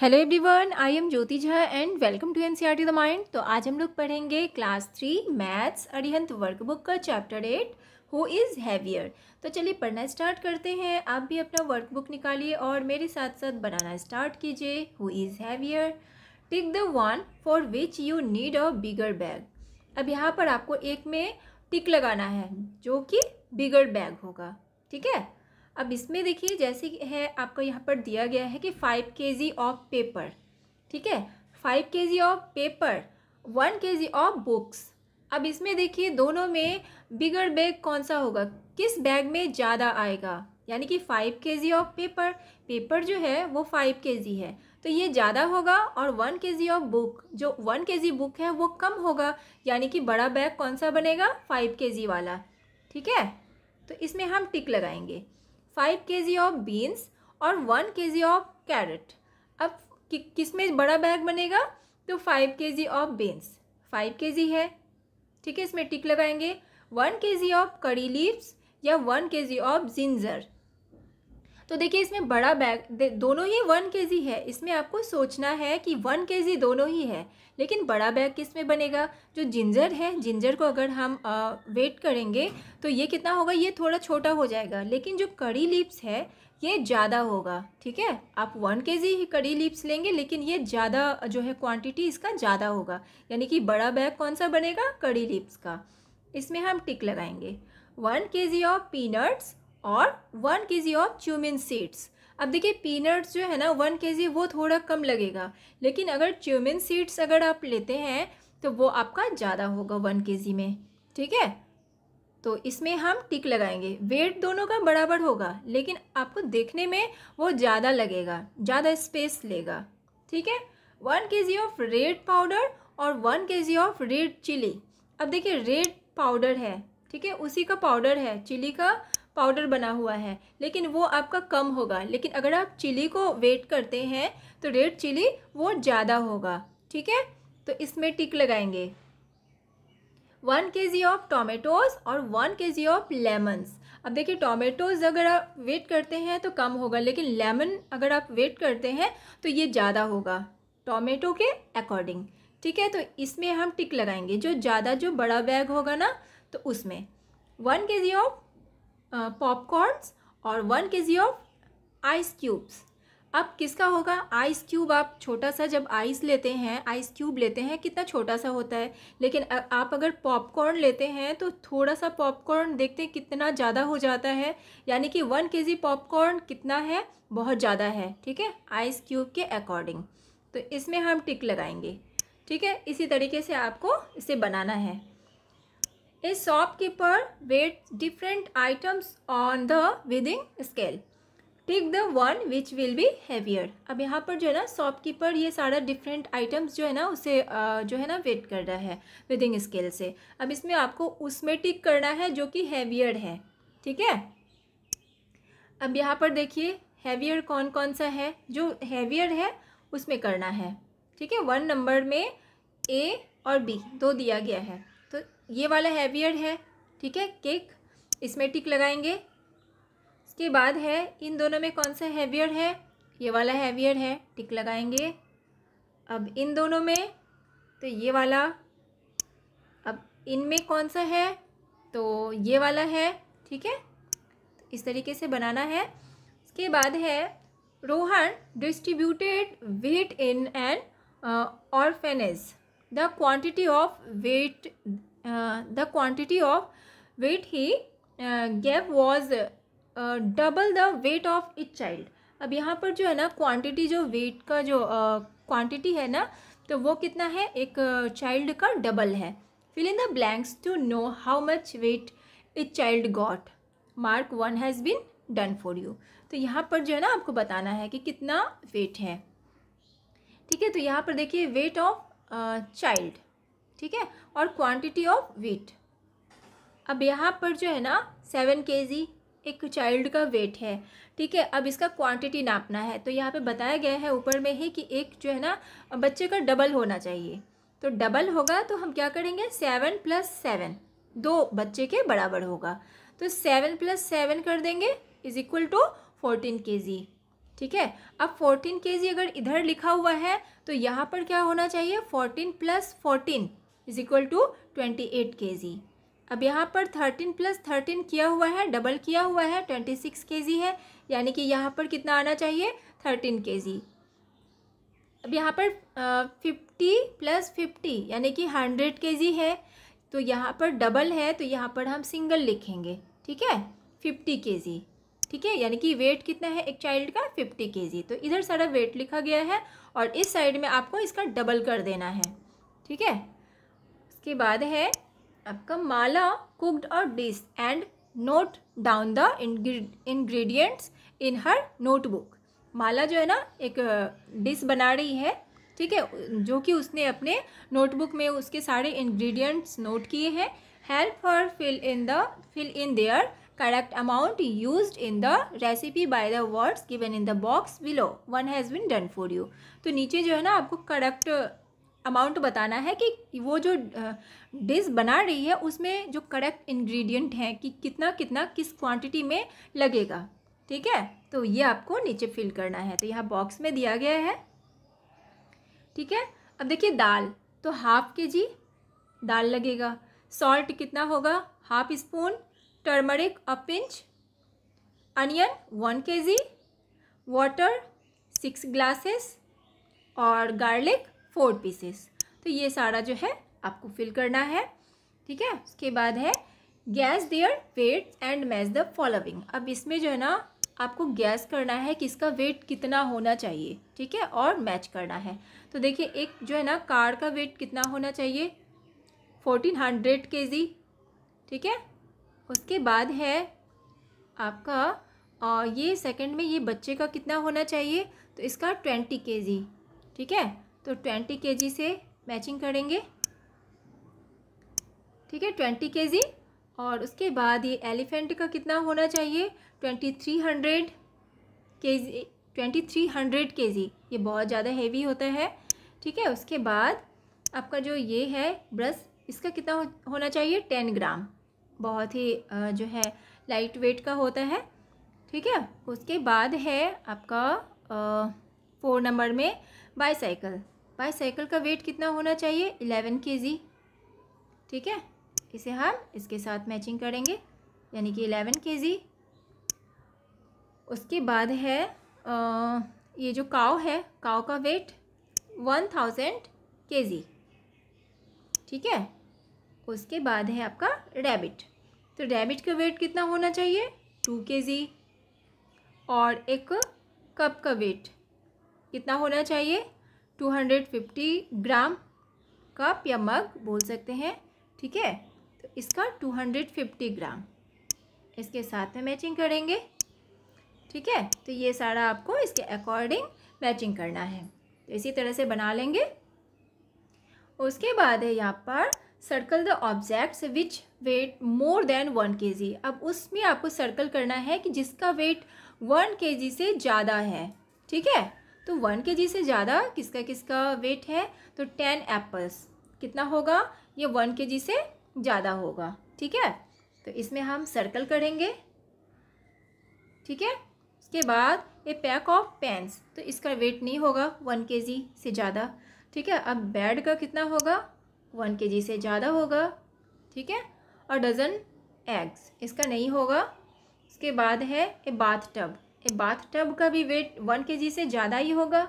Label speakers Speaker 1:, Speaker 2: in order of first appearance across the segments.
Speaker 1: Hello everyone I am Jyoti Jha and welcome to N the mind तो आज हम लोग पढ़ेंगे class three maths Arihant workbook का chapter eight who is heavier तो चलिए पढ़ना स्टार्ट करते हैं आप भी अपना वर्कबुक निकालिए और मेरे साथ साथ बनाना स्टार्ट कीजिए who is heavier tick the one for which you need a bigger bag अब यहाँ पर आपको एक में टिक लगाना है जो कि बिगर बैग होगा ठीक है अब इसमें देखिए जैसे है आपको यहाँ पर दिया गया है कि five K G of paper ठीक है five K G of paper one K G of books अब इसमें देखिए दोनों में बिगर बैग कौन सा होगा किस बैग में ज़्यादा आएगा यानी कि five K G of paper paper जो है वो फाइव के जी है तो ये ज़्यादा होगा और one K G of book जो वन के जी बुक है वो कम होगा यानी कि बड़ा बैग कौन सा बनेगा फाइव के जी वाला ठीक है तो इसमें हम टिक लगाएंगे five K G of beans और one K G of carat अब कि, किस में बड़ा बैग बनेगा तो five K G of beans five K जी है ठीक है इसमें टिक लगाएंगे one K G of curry leaves या one K G of ginger तो देखिए इसमें बड़ा बैग दोनों ही वन के है इसमें आपको सोचना है कि वन के दोनों ही है लेकिन बड़ा बैग किस में बनेगा जो जिंजर है जिंजर को अगर हम आ, वेट करेंगे तो ये कितना होगा ये थोड़ा छोटा हो जाएगा लेकिन जो कड़ी लिप्स है ये ज़्यादा होगा ठीक है आप वन के जी ही कड़ी लिप्स लेंगे लेकिन ये ज़्यादा जो है क्वांटिटी इसका ज़्यादा होगा यानी कि बड़ा बैग कौन सा बनेगा कड़ी लिप्स का इसमें हम टिक लगाएंगे one K G of peanuts और one K G of च्यूमिन seeds अब देखिए पीनट्स जो है ना वन के जी वो थोड़ा कम लगेगा लेकिन अगर च्यूमिन सीड्स अगर आप लेते हैं तो वो आपका ज़्यादा होगा वन के जी में ठीक है तो इसमें हम टिक लगाएंगे वेट दोनों का बराबर होगा लेकिन आपको देखने में वो ज़्यादा लगेगा ज़्यादा स्पेस लेगा ठीक है one K G of red powder और one K G of red chilli अब देखिए रेड पाउडर है ठीक है उसी का पाउडर है चिली का पाउडर बना हुआ है लेकिन वो आपका कम होगा लेकिन अगर आप चिली को वेट करते हैं तो रेड चिली वो ज़्यादा होगा ठीक है तो इसमें टिक लगाएंगे one K G of tomatoes और one K G of lemons अब देखिए टोमेटोज अगर आप वेट करते हैं तो कम होगा लेकिन लेमन अगर आप वेट करते हैं तो ये ज़्यादा होगा टोमेटो के अकॉर्डिंग ठीक है तो इसमें हम टिक लगाएंगे जो ज़्यादा जो बड़ा बैग होगा ना तो उसमें one K G of popcorns और one K G of ice cubes अब किसका होगा आइस क्यूब आप छोटा सा जब आइस लेते हैं आइस क्यूब लेते हैं कितना छोटा सा होता है लेकिन आप अगर पॉपकॉर्न लेते हैं तो थोड़ा सा पॉपकॉर्न देखते हैं कितना ज़्यादा हो जाता है यानी कि वन के जी पॉपकॉर्न कितना है बहुत ज़्यादा है ठीक है आइस क्यूब के अकॉर्डिंग तो इसमें हम टिक लगाएंगे ठीक है इसी तरीके से आपको इसे बनाना है A shopkeeper weighs different items on the weighing scale. Tick the one which will be heavier अब यहाँ पर जो है ना शॉपकीपर ये सारा डिफरेंट आइटम्स जो है ना उसे जो है ना वेट कर रहा है विदिंग स्केल से अब इसमें आपको उसमें टिक करना है जो कि हैवियर है ठीक है अब यहाँ पर देखिए हैवियर कौन कौन सा है जो हैवियर है उसमें करना है ठीक है वन नंबर में ए और बी दो दिया गया है ये वाला हैवियर है ठीक है केक इसमें टिक लगाएंगे इसके बाद है इन दोनों में कौन सा हैवियर है ये वाला हैवियर है टिक लगाएंगे अब इन दोनों में तो ये वाला अब इनमें कौन सा है तो ये वाला है ठीक है तो इस तरीके से बनाना है इसके बाद है Rohan distributed weight in an orphanage the quantity of weight the quantity of weight he gave was double the weight of each child अब यहाँ पर जो है ना क्वांटिटी जो वेट का जो क्वांटिटी uh, है ना तो वो कितना है एक चाइल्ड uh, का डबल है fill in the blanks to know how much weight each child got mark one has been done for you तो यहाँ पर जो है ना आपको बताना है कि कितना वेट है ठीक है तो यहाँ पर देखिए वेट ऑफ चाइल्ड ठीक है और क्वांटिटी ऑफ वेट अब यहाँ पर जो है ना सेवन के जी एक चाइल्ड का वेट है ठीक है अब इसका क्वांटिटी नापना है तो यहाँ पे बताया गया है ऊपर में ही कि एक जो है ना बच्चे का डबल होना चाहिए तो डबल होगा तो हम क्या करेंगे सेवन प्लस सेवन दो बच्चे के बराबर होगा तो सेवन प्लस सेवन कर देंगे इज इक्वल टू फोर्टीन के जी ठीक है अब फोर्टीन के जी अगर इधर लिखा हुआ है तो यहाँ पर क्या होना चाहिए fourteen plus fourteen is equal to twenty eight K G अब यहाँ पर थर्टीन प्लस थर्टीन किया हुआ है डबल किया हुआ है ट्वेंटी सिक्स के जी है यानी कि यहाँ पर कितना आना चाहिए थर्टीन के जी अब यहाँ पर फिफ्टी प्लस फिफ्टी यानी कि हंड्रेड के जी है तो यहाँ पर डबल है तो यहाँ पर हम सिंगल लिखेंगे ठीक है फिफ्टी के जी ठीक है यानी कि वेट कितना है एक चाइल्ड का फिफ्टी के जी तो इधर सारा वेट लिखा गया है और इस साइड में आपको इसका डबल कर देना है ठीक है उसके बाद है आपका माला कुकड और dish and note down the ingredients in her notebook Mala जो है ना एक डिस बना रही है ठीक है जो कि उसने अपने नोटबुक में उसके सारे इंग्रेडिएंट्स नोट किए हैं help her fill in the fill in their correct amount use in the recipe by the words given in the box below one has been done for you तो नीचे जो है ना आपको करेक्ट अमाउंट बताना है कि वो जो डिश बना रही है उसमें जो करेक्ट इंग्रेडिएंट हैं कि कितना कितना किस क्वांटिटी में लगेगा ठीक है तो ये आपको नीचे फिल करना है तो यहाँ बॉक्स में दिया गया है ठीक है अब देखिए दाल तो हाफ के जी दाल लगेगा सॉल्ट कितना होगा half spoon turmeric a pinch onion one K G water six glasses और गार्लिक फोर पीसेस तो ये सारा जो है आपको फिल करना है ठीक है उसके बाद है guess their weight and match the following अब इसमें जो है ना आपको गैस करना है कि इसका वेट कितना होना चाहिए ठीक है और मैच करना है तो देखिए एक जो है ना कार का वेट कितना होना चाहिए फोर्टीन हंड्रेड के जी ठीक है उसके बाद है आपका आ, ये सेकंड में ये बच्चे का कितना होना चाहिए तो इसका ट्वेंटी के जी ठीक है तो ट्वेंटी के जी से मैचिंग करेंगे ठीक है ट्वेंटी के जी और उसके बाद ये एलिफेंट का कितना होना चाहिए ट्वेंटी थ्री हंड्रेड के जी ट्वेंटी थ्री हंड्रेड के जी ये बहुत ज़्यादा हेवी होता है ठीक है उसके बाद आपका जो ये है ब्रश इसका कितना हो, होना चाहिए टेन ग्राम बहुत ही जो है लाइट वेट का होता है ठीक है उसके बाद है आपका फोर नंबर में बाईसाइकिल बाईसाइकिल का वेट कितना होना चाहिए एलेवन के जी ठीक है इसे हम इसके साथ मैचिंग करेंगे यानी कि एलेवन के जी उसके बाद है आ, ये जो काव है काव का वेट वन थाउजेंड के जी ठीक है उसके बाद है आपका रैबिट तो रैबिट का वेट कितना होना चाहिए टू के जी और एक कप का वेट कितना होना चाहिए two hundred fifty gram cup या मग बोल सकते हैं ठीक है तो इसका टू हंड्रेड फिफ्टी ग्राम इसके साथ में मैचिंग करेंगे ठीक है तो ये सारा आपको इसके अकॉर्डिंग मैचिंग करना है तो इसी तरह से बना लेंगे उसके बाद है यहाँ पर circle the objects which weight more than one K G अब उसमें आपको सर्कल करना है कि जिसका वेट वन के जी से ज़्यादा है ठीक है तो वन के जी से ज़्यादा किसका किसका वेट है तो टेन एप्पल्स कितना होगा ये वन के जी से ज़्यादा होगा ठीक है तो इसमें हम सर्कल करेंगे ठीक है उसके बाद ए पैक ऑफ पेंस तो इसका वेट नहीं होगा वन के जी से ज़्यादा ठीक है अब बेड का कितना होगा वन के जी से ज़्यादा होगा ठीक है और डजन एग्स इसका नहीं होगा उसके बाद है a bathtub bathtub का भी वेट वन के से ज़्यादा ही होगा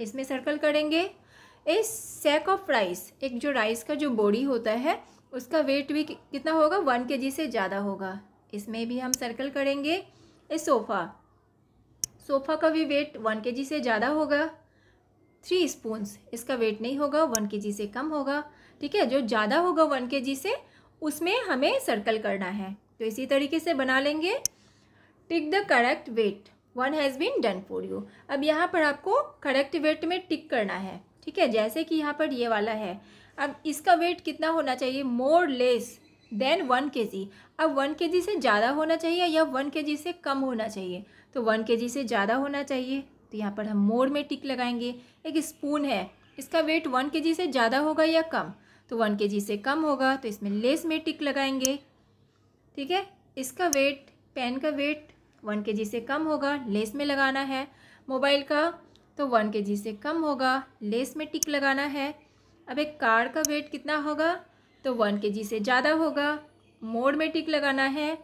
Speaker 1: इसमें सर्कल करेंगे ए सैक ऑफ राइस एक जो राइस का जो बॉडी होता है उसका वेट भी कितना होगा वन के से ज़्यादा होगा इसमें भी हम सर्कल करेंगे ए सोफ़ा सोफ़ा का भी वेट वन के से ज़्यादा होगा थ्री स्पूंस इसका वेट नहीं होगा वन के से कम होगा ठीक है जो ज़्यादा होगा वन के से उसमें हमें सर्कल करना है तो इसी तरीके से बना लेंगे tick the correct weight one has been done for you अब यहाँ पर आपको करेक्ट वेट में टिक करना है ठीक है जैसे कि यहाँ पर ये वाला है अब इसका वेट कितना होना चाहिए more less than one K G अब वन के जी से ज़्यादा होना चाहिए या वन के जी से कम होना चाहिए तो वन के जी से ज़्यादा होना चाहिए तो यहाँ पर हम मोर में टिक लगाएंगे एक स्पून है इसका वेट वन के जी से ज़्यादा होगा या कम तो वन के जी से कम होगा तो इसमें लेस में टिक लगाएंगे ठीक है इसका वेट पेन का वेट वन के से कम होगा लेस में लगाना है मोबाइल का तो वन के से कम होगा लेस में टिक लगाना है अब एक कार का वेट कितना होगा तो वन के से ज़्यादा होगा मोड में टिक लगाना है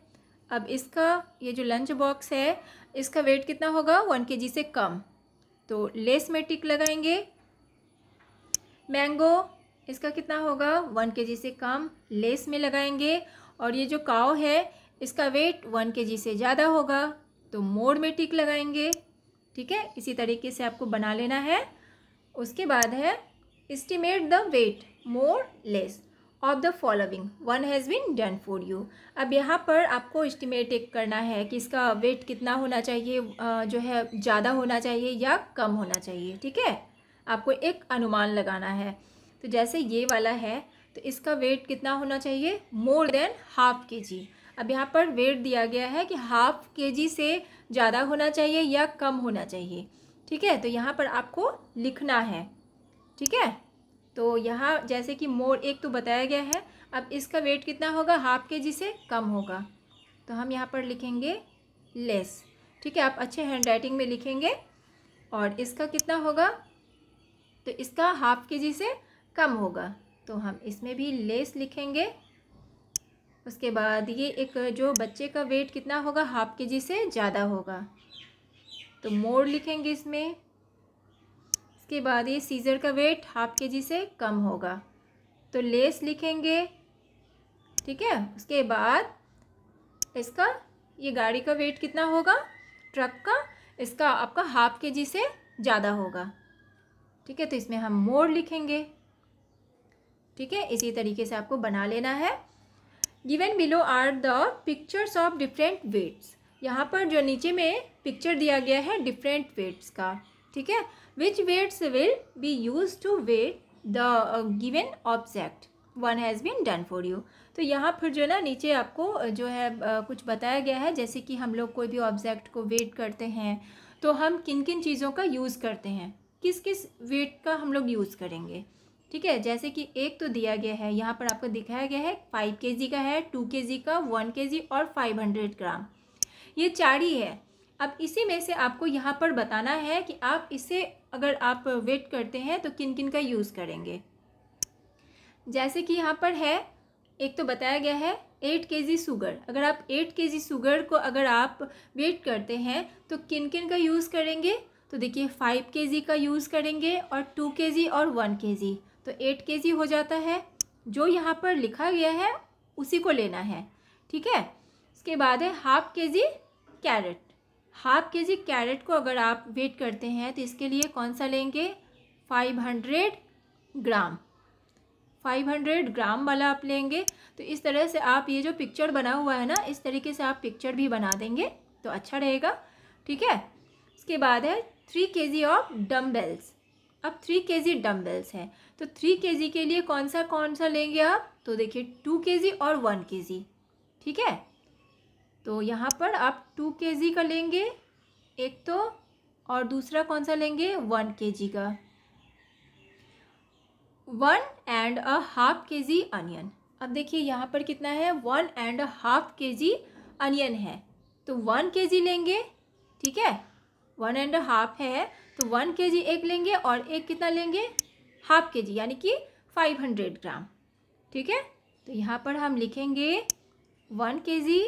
Speaker 1: अब इसका ये जो लंच बॉक्स है इसका वेट कितना होगा वन के से कम तो लेस में टिक लगाएंगे मैंगो इसका कितना होगा वन के से कम लेस में लगाएंगे और ये जो काव है इसका वेट वन के जी से ज़्यादा होगा तो मोड़ में टिक लगाएंगे ठीक है इसी तरीके से आपको बना लेना है उसके बाद है estimate the weight more less of the following one has been done for you अब यहाँ पर आपको एक करना है कि इसका वेट कितना होना चाहिए जो है ज़्यादा होना चाहिए या कम होना चाहिए ठीक है आपको एक अनुमान लगाना है तो जैसे ये वाला है तो इसका वेट कितना होना चाहिए more than half K G अब यहाँ पर वेट दिया गया है कि हाफ के जी से ज़्यादा होना चाहिए या कम होना चाहिए ठीक है तो यहाँ पर आपको लिखना है ठीक है तो यहाँ जैसे कि मोर एक तो बताया गया है अब इसका वेट कितना होगा हाफ के जी से कम होगा तो हम यहाँ पर लिखेंगे लेस ठीक है आप अच्छे हैंड राइटिंग में लिखेंगे और इसका कितना होगा तो इसका हाफ के जी से कम होगा तो हम इसमें भी लेस लिखेंगे उसके बाद ये एक जो बच्चे का वेट कितना होगा हाफ के जी से ज़्यादा होगा तो मोर लिखेंगे इसमें इसके बाद ये सीज़र का वेट हाफ के जी से कम होगा तो लेस लिखेंगे ठीक है उसके बाद इसका ये गाड़ी का वेट कितना होगा ट्रक का इसका आपका हाफ के जी से ज़्यादा होगा ठीक है तो इसमें हम मोर लिखेंगे ठीक है इसी तरीके से आपको बना लेना है given below are the pictures of different weights यहाँ पर जो नीचे में पिक्चर दिया गया है डिफरेंट वेट्स का ठीक है which weights will be use to weight the given object one has been done for you तो यहाँ फिर जो ना नीचे आपको uh, जो है uh, कुछ बताया गया है जैसे कि हम लोग कोई भी ऑब्जेक्ट को वेट करते हैं तो हम किन किन चीज़ों का यूज़ करते हैं किस किस वेट का हम लोग यूज़ करेंगे ठीक है जैसे कि एक तो दिया गया है यहाँ पर आपको दिखाया गया है फाइव के जी का है टू के जी का वन के जी और फाइव हंड्रेड ग्राम ये चार ही है अब इसी में से आपको यहाँ पर बताना है कि आप इसे अगर आप वेट करते हैं तो किन किन का यूज़ करेंगे जैसे कि यहाँ पर है एक तो बताया गया है एट के जी शुगर अगर आप एट के जी शुगर को अगर आप वेट करते हैं तो किन किन का यूज़ करेंगे तो देखिए फाइव के जी का यूज़ करेंगे और टू के जी और वन के जी तो एट के जी हो जाता है जो यहाँ पर लिखा गया है उसी को लेना है ठीक है उसके बाद है हाफ के जी कैरेट हाफ के जी कैरेट को अगर आप वेट करते हैं तो इसके लिए कौन सा लेंगे five hundred gram five hundred gram वाला आप लेंगे तो इस तरह से आप ये जो पिक्चर बना हुआ है ना इस तरीके से आप पिक्चर भी बना देंगे तो अच्छा रहेगा ठीक है उसके बाद है three K G of dumbbells अब थ्री के जी डम्बल्स हैं तो थ्री के जी के लिए कौन सा कौन सा लेंगे आप तो देखिए टू के जी और वन के जी ठीक है तो यहाँ पर आप टू के जी का लेंगे एक तो और दूसरा कौन सा लेंगे वन के जी का one and a half K ji onion अब देखिए यहाँ पर कितना है one and a half K ji onion है तो वन के जी लेंगे ठीक है वन एंड हाफ है तो वन के जी एक लेंगे और एक कितना लेंगे हाफ के जी यानी कि फाइव हंड्रेड ग्राम ठीक है तो यहाँ पर हम लिखेंगे वन के जी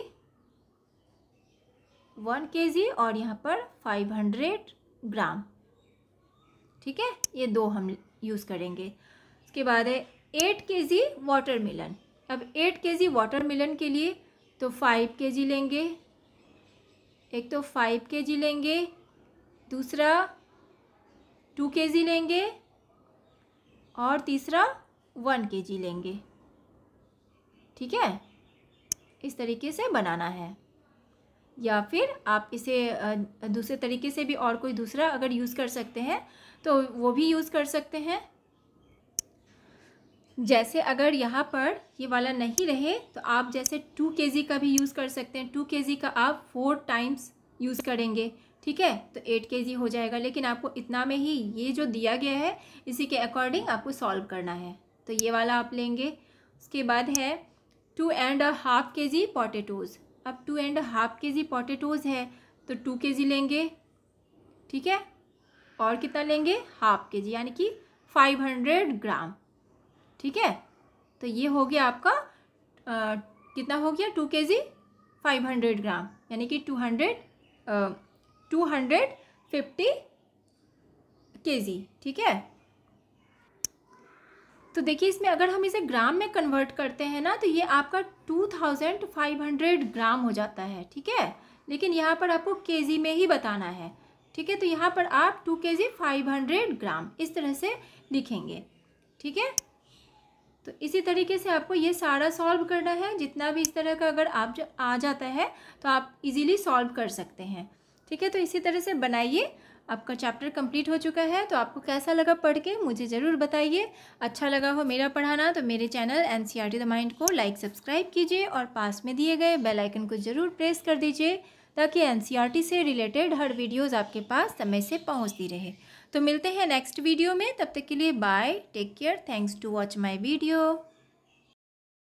Speaker 1: वन के जी और यहाँ पर फाइव हंड्रेड ग्राम ठीक है ये दो हम यूज़ करेंगे उसके बाद है एट के जी वाटर मिलन अब एट के जी वाटर मिलन के लिए तो फाइव के जी लेंगे एक तो फाइव के जी लेंगे दूसरा टू के जी लेंगे और तीसरा वन के जी लेंगे ठीक है इस तरीके से बनाना है या फिर आप इसे दूसरे तरीके से भी और कोई दूसरा अगर यूज़ कर सकते हैं तो वो भी यूज़ कर सकते हैं जैसे अगर यहाँ पर ये वाला नहीं रहे तो आप जैसे टू के जी का भी यूज़ कर सकते हैं टू के जी का आप फोर टाइम्स यूज़ करेंगे ठीक है तो एट के जी हो जाएगा लेकिन आपको इतना में ही ये जो दिया गया है इसी के अकॉर्डिंग आपको सॉल्व करना है तो ये वाला आप लेंगे उसके बाद है to and half K G potatoes अब two and half K G potatoes है तो टू के जी लेंगे ठीक है और कितना लेंगे हाफ के जी यानी कि फाइव हंड्रेड ग्राम ठीक है तो ये हो गया आपका आ, कितना हो गया टू के जी फाइव हंड्रेड ग्राम यानी कि two hundred two hundred fifty K G ठीक है तो देखिए इसमें अगर हम इसे ग्राम में कन्वर्ट करते हैं ना तो ये आपका two thousand five hundred gram हो जाता है ठीक है लेकिन यहाँ पर आपको के जी में ही बताना है ठीक है तो यहाँ पर आप टू के जी फाइव हंड्रेड ग्राम इस तरह से लिखेंगे ठीक है तो इसी तरीके से आपको ये सारा सॉल्व करना है जितना भी इस तरह का अगर आप आ जाता है तो आप इजीली सॉल्व कर सकते हैं ठीक है तो इसी तरह से बनाइए आपका चैप्टर कंप्लीट हो चुका है तो आपको कैसा लगा पढ़ के मुझे ज़रूर बताइए अच्छा लगा हो मेरा पढ़ाना तो मेरे channel N C R T the mind को लाइक सब्सक्राइब कीजिए और पास में दिए गए बेल आइकन को ज़रूर प्रेस कर दीजिए ताकि एन सी आर टी से रिलेटेड हर वीडियोज़ आपके पास समय से पहुँचती रहे तो मिलते हैं नेक्स्ट वीडियो में तब तक के लिए bye take care thanks to watch my video